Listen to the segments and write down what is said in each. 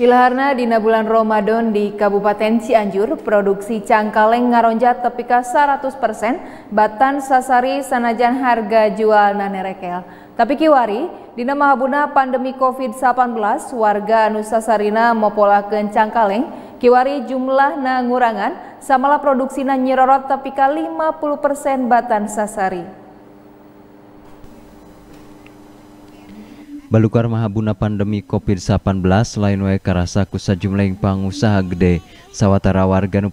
Ilharna di bulan Ramadan di Kabupaten Cianjur, produksi cangkaleng ngaronjat tepika 100%, batan sasari sanajan harga jual nanerekel. Tapi kiwari, dina mahabuna pandemi COVID-19, warga Nusasarina mopolakeun cangkaleng, kiwari jumlah na ngurangan, samalah na nyerorot tepika 50% batan sasari. Balukar Mahabuna pandemi COVID-19 lain wae karasa ku sajumleng pangusaha gede sawatara warga nu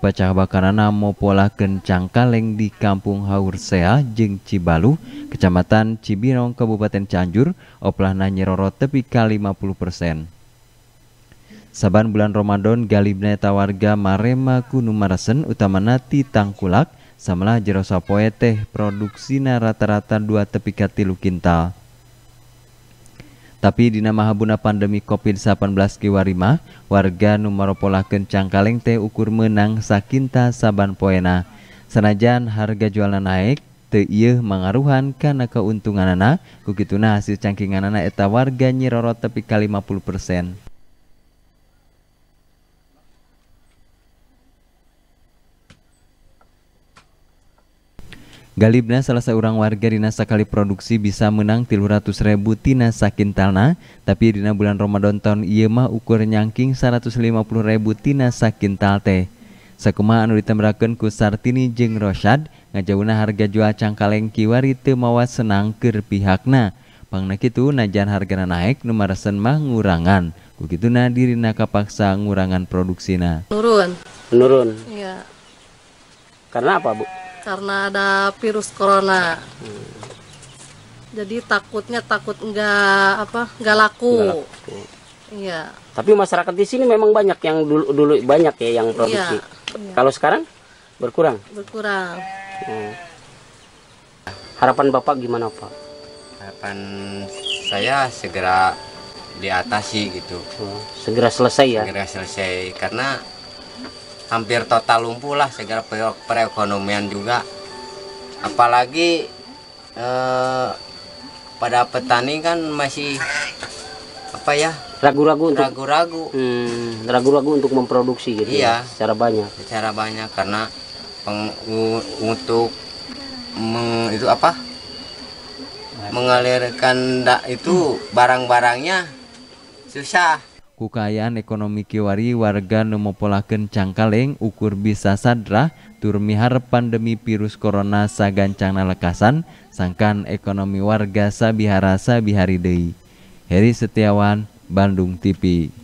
mau pola kencang kaleng di Kampung Haursea Jeng Cibalu, Kecamatan Cibinong, Kabupaten Cianjur, oplahna nyeroro tepi ka 50%. Saban bulan Ramadan galibna tawarga marema kunu maresen utamana ti tangkulak samalah jero sapoe teh produksina rata-rata dua tepi ka tilu kintal. Tapi nama mahabuna pandemi COVID-19 kiwarima, warga kencang kaleng teh ukur menang sakinta saban poena. Senajan harga jualan naik, iya ieu karena keuntungan anak. kukituna hasil anak eta warga nyiroro tepi ka 50%. Galibna salah seorang warga dina sakali produksi bisa menang tilu ratus ribu tina sakintalna, tapi dina bulan Ramadan tahun ieu mah ukur nyangking 150 ribu tina sakin talte. Sakuma anu ditemberakeun ku Sartini jeung Rosyad ngajauhna harga jual cangkaleng kiwari teu mawa senang keur pihakna. Pangna kitu najan hargana naik nu maresen mah ngurangan. Ku kituna dirina kapaksa ngurangan produksina. Nurun. Nurun. Iya. Karena apa, Bu? karena ada virus corona. Jadi takutnya takut nggak apa nggak laku. Iya. Tapi masyarakat di sini memang banyak yang dulu dulu banyak ya yang produksi. ya. Kalau sekarang berkurang. Berkurang. Hmm. Harapan bapak gimana pak? Harapan saya segera diatasi gitu. Hmm. Segera selesai ya. Segera selesai karena hampir total lumpuh lah segala perekonomian juga apalagi eh, pada petani kan masih apa ya ragu-ragu ragu-ragu ragu-ragu hmm, untuk memproduksi gitu ya, iya, ya secara banyak secara banyak karena peng, untuk meng, itu apa mengalirkan itu barang-barangnya susah kukayaan ekonomi kiwari warga numopolaken cangkaleng ukur bisa sadra turmihar pandemi virus corona sagancang nalekasan sangkan ekonomi warga sabihara sabihari dei. Heri Setiawan Bandung TV